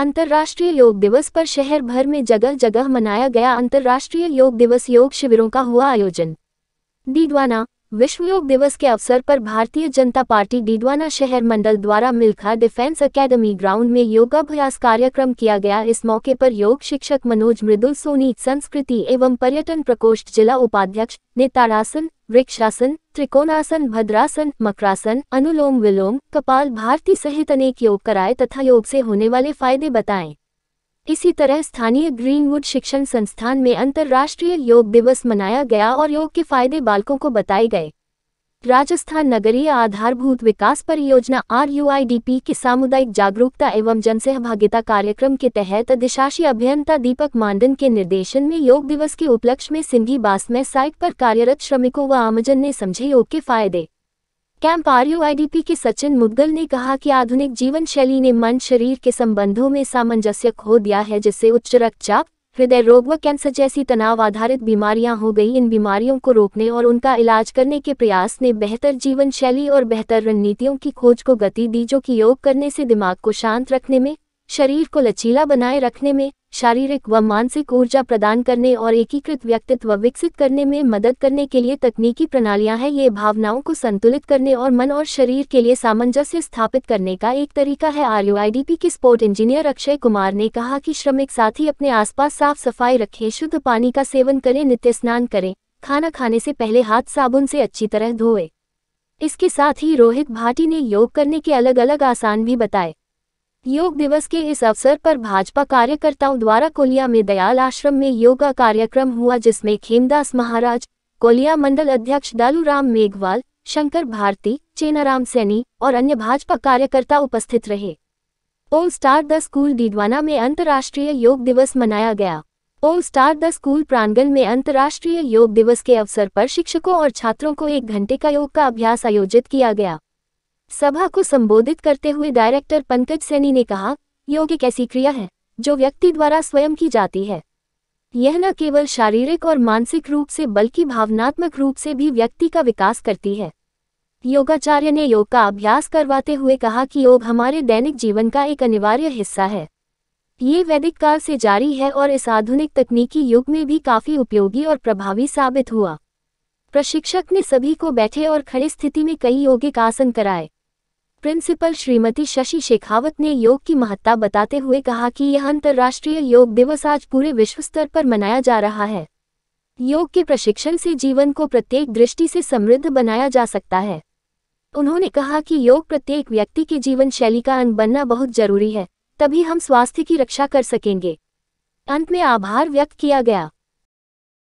अंतर्राष्ट्रीय योग दिवस पर शहर भर में जगह जगह मनाया गया अंतर्राष्ट्रीय योग दिवस योग शिविरों का हुआ आयोजन दीदवाना विश्व योग दिवस के अवसर पर भारतीय जनता पार्टी डीडवाना शहर मंडल द्वारा मिल्खा डिफेंस एकेडमी ग्राउंड में योगाभ्यास कार्यक्रम किया गया इस मौके पर योग शिक्षक मनोज मृदुल सोनी संस्कृति एवं पर्यटन प्रकोष्ठ जिला उपाध्यक्ष ने ताड़ासन वृक्षासन त्रिकोणासन भद्रासन मकरासन अनुलोम विलोम कपाल भारती सहित अनेक योग कराए तथा योग से होने वाले फायदे बताएं इसी तरह स्थानीय ग्रीनवुड शिक्षण संस्थान में अंतर्राष्ट्रीय योग दिवस मनाया गया और योग के फायदे बालकों को बताए गए राजस्थान नगरीय आधारभूत विकास परियोजना आरयूआईडीपी के सामुदायिक जागरूकता एवं जनसहभागिता कार्यक्रम के तहत दिशाशी अभियंता दीपक मांडन के निर्देशन में योग दिवस के उपलक्ष्य में सिंघी बासमय साइट पर कार्यरत श्रमिकों व आमजन ने समझे योग के फायदे कैंप आरयू आईडीपी के सचिन मुद्गल ने कहा कि आधुनिक जीवन शैली ने मन शरीर के संबंधों में सामंजस्य खो दिया है जिससे उच्च रक्तचाप हृदय रोग व कैंसर जैसी तनाव आधारित बीमारियां हो गई इन बीमारियों को रोकने और उनका इलाज करने के प्रयास ने बेहतर जीवन शैली और बेहतर रणनीतियों की खोज को गति दी जो कि योग करने से दिमाग को शांत रखने में शरीर को लचीला बनाए रखने में शारीरिक व मानसिक ऊर्जा प्रदान करने और एकीकृत व्यक्तित्व विकसित करने में मदद करने के लिए तकनीकी प्रणालियां हैं ये भावनाओं को संतुलित करने और मन और शरीर के लिए सामंजस्य स्थापित करने का एक तरीका है पी के स्पोर्ट इंजीनियर अक्षय कुमार ने कहा कि श्रमिक साथी अपने आसपास साफ सफाई रखें शुद्ध पानी का सेवन करें नित्य स्नान करें खाना खाने से पहले हाथ साबुन से अच्छी तरह धोए इसके साथ ही रोहित भाटी ने योग करने के अलग अलग आसान भी बताए योग दिवस के इस अवसर पर भाजपा कार्यकर्ताओं द्वारा कोलिया में दयाल आश्रम में योगा कार्यक्रम हुआ जिसमें खेमदास महाराज कोलिया मंडल अध्यक्ष दालूराम मेघवाल शंकर भारती चेनाराम सैनी और अन्य भाजपा कार्यकर्ता उपस्थित रहे ओल स्टार द स्कूल डीडवाना में अंतर्राष्ट्रीय योग दिवस मनाया गया ओल स्टार द स्कूल प्रांगण में अंतर्राष्ट्रीय योग दिवस के अवसर पर शिक्षकों और छात्रों को एक घंटे का योग का अभ्यास आयोजित किया गया सभा को संबोधित करते हुए डायरेक्टर पंकज सैनी ने कहा योग एक ऐसी क्रिया है जो व्यक्ति द्वारा स्वयं की जाती है यह न केवल शारीरिक और मानसिक रूप से बल्कि भावनात्मक रूप से भी व्यक्ति का विकास करती है योगाचार्य ने योग का अभ्यास करवाते हुए कहा कि योग हमारे दैनिक जीवन का एक अनिवार्य हिस्सा है ये वैदिक काल से जारी है और इस आधुनिक तकनीकी युग में भी काफ़ी उपयोगी और प्रभावी साबित हुआ प्रशिक्षक ने सभी को बैठे और खड़े स्थिति में कई योगिक आसन कराए प्रिंसिपल श्रीमती शशि शेखावत ने योग की महत्ता बताते हुए कहा कि यह अंतर्राष्ट्रीय योग दिवस आज पूरे विश्व स्तर पर मनाया जा रहा है योग के प्रशिक्षण से जीवन को प्रत्येक दृष्टि से समृद्ध बनाया जा सकता है उन्होंने कहा कि योग प्रत्येक व्यक्ति के जीवन शैली का अंग बनना बहुत जरूरी है तभी हम स्वास्थ्य की रक्षा कर सकेंगे अंत में आभार व्यक्त किया गया